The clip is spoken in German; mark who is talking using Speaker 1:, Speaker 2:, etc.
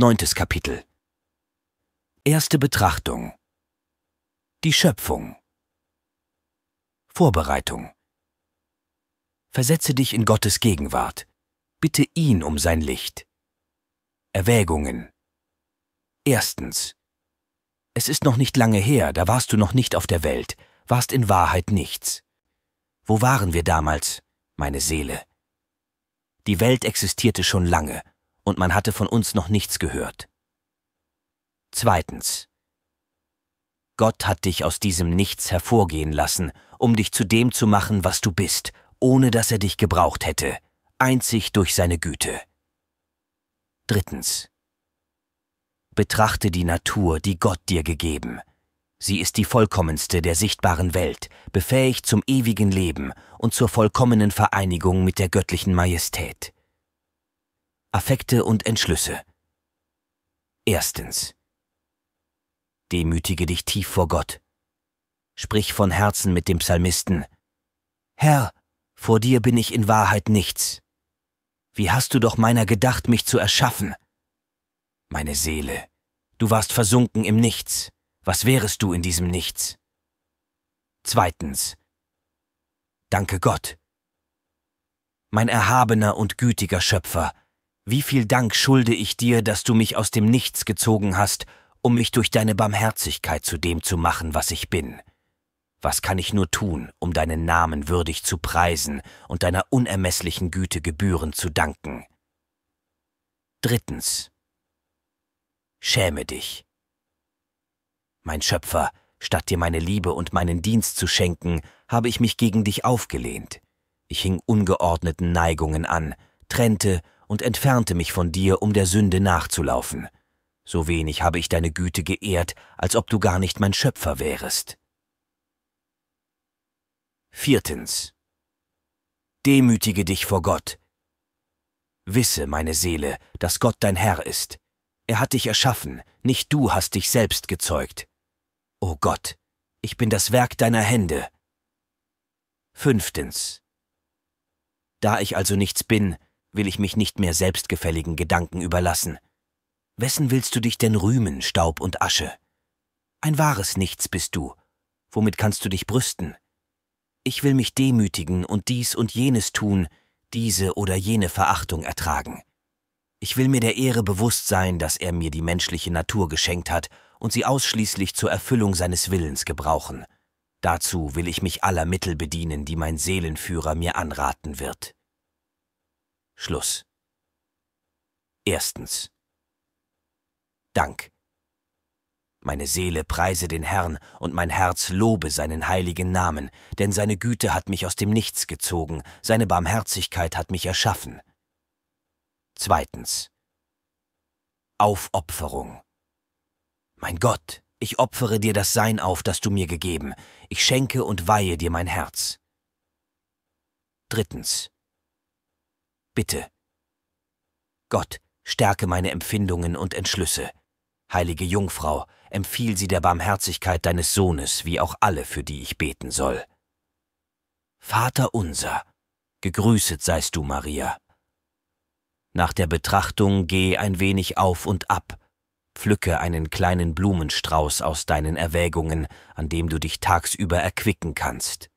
Speaker 1: Neuntes Kapitel. Erste Betrachtung. Die Schöpfung. Vorbereitung. Versetze dich in Gottes Gegenwart. Bitte ihn um sein Licht. Erwägungen. Erstens. Es ist noch nicht lange her, da warst du noch nicht auf der Welt, warst in Wahrheit nichts. Wo waren wir damals, meine Seele? Die Welt existierte schon lange und man hatte von uns noch nichts gehört. Zweitens. Gott hat dich aus diesem Nichts hervorgehen lassen, um dich zu dem zu machen, was du bist, ohne dass er dich gebraucht hätte, einzig durch seine Güte. Drittens. Betrachte die Natur, die Gott dir gegeben. Sie ist die vollkommenste der sichtbaren Welt, befähigt zum ewigen Leben und zur vollkommenen Vereinigung mit der göttlichen Majestät. Affekte und Entschlüsse. Erstens. Demütige dich tief vor Gott. Sprich von Herzen mit dem Psalmisten. Herr, vor dir bin ich in Wahrheit nichts. Wie hast du doch meiner gedacht, mich zu erschaffen? Meine Seele, du warst versunken im Nichts. Was wärest du in diesem Nichts? Zweitens. Danke Gott. Mein erhabener und gütiger Schöpfer, wie viel Dank schulde ich dir, dass du mich aus dem Nichts gezogen hast, um mich durch deine Barmherzigkeit zu dem zu machen, was ich bin. Was kann ich nur tun, um deinen Namen würdig zu preisen und deiner unermeßlichen Güte gebührend zu danken? Drittens. Schäme dich. Mein Schöpfer, statt dir meine Liebe und meinen Dienst zu schenken, habe ich mich gegen dich aufgelehnt. Ich hing ungeordneten Neigungen an, trennte und entfernte mich von dir, um der Sünde nachzulaufen. So wenig habe ich deine Güte geehrt, als ob du gar nicht mein Schöpfer wärest. Viertens. Demütige dich vor Gott. Wisse, meine Seele, dass Gott dein Herr ist. Er hat dich erschaffen, nicht du hast dich selbst gezeugt. O Gott, ich bin das Werk deiner Hände. Fünftens. Da ich also nichts bin, will ich mich nicht mehr selbstgefälligen Gedanken überlassen. Wessen willst du dich denn rühmen, Staub und Asche? Ein wahres Nichts bist du. Womit kannst du dich brüsten? Ich will mich demütigen und dies und jenes tun, diese oder jene Verachtung ertragen. Ich will mir der Ehre bewusst sein, dass er mir die menschliche Natur geschenkt hat und sie ausschließlich zur Erfüllung seines Willens gebrauchen. Dazu will ich mich aller Mittel bedienen, die mein Seelenführer mir anraten wird. Schluss. Erstens. Dank. Meine Seele preise den Herrn und mein Herz lobe seinen heiligen Namen, denn seine Güte hat mich aus dem Nichts gezogen, seine Barmherzigkeit hat mich erschaffen. Zweitens. Aufopferung. Mein Gott, ich opfere dir das Sein auf, das du mir gegeben, ich schenke und weihe dir mein Herz. Drittens. Bitte. Gott, stärke meine Empfindungen und Entschlüsse. Heilige Jungfrau, empfiehl sie der Barmherzigkeit deines Sohnes, wie auch alle, für die ich beten soll. Vater unser, gegrüßet seist du, Maria. Nach der Betrachtung geh ein wenig auf und ab, pflücke einen kleinen Blumenstrauß aus deinen Erwägungen, an dem du dich tagsüber erquicken kannst.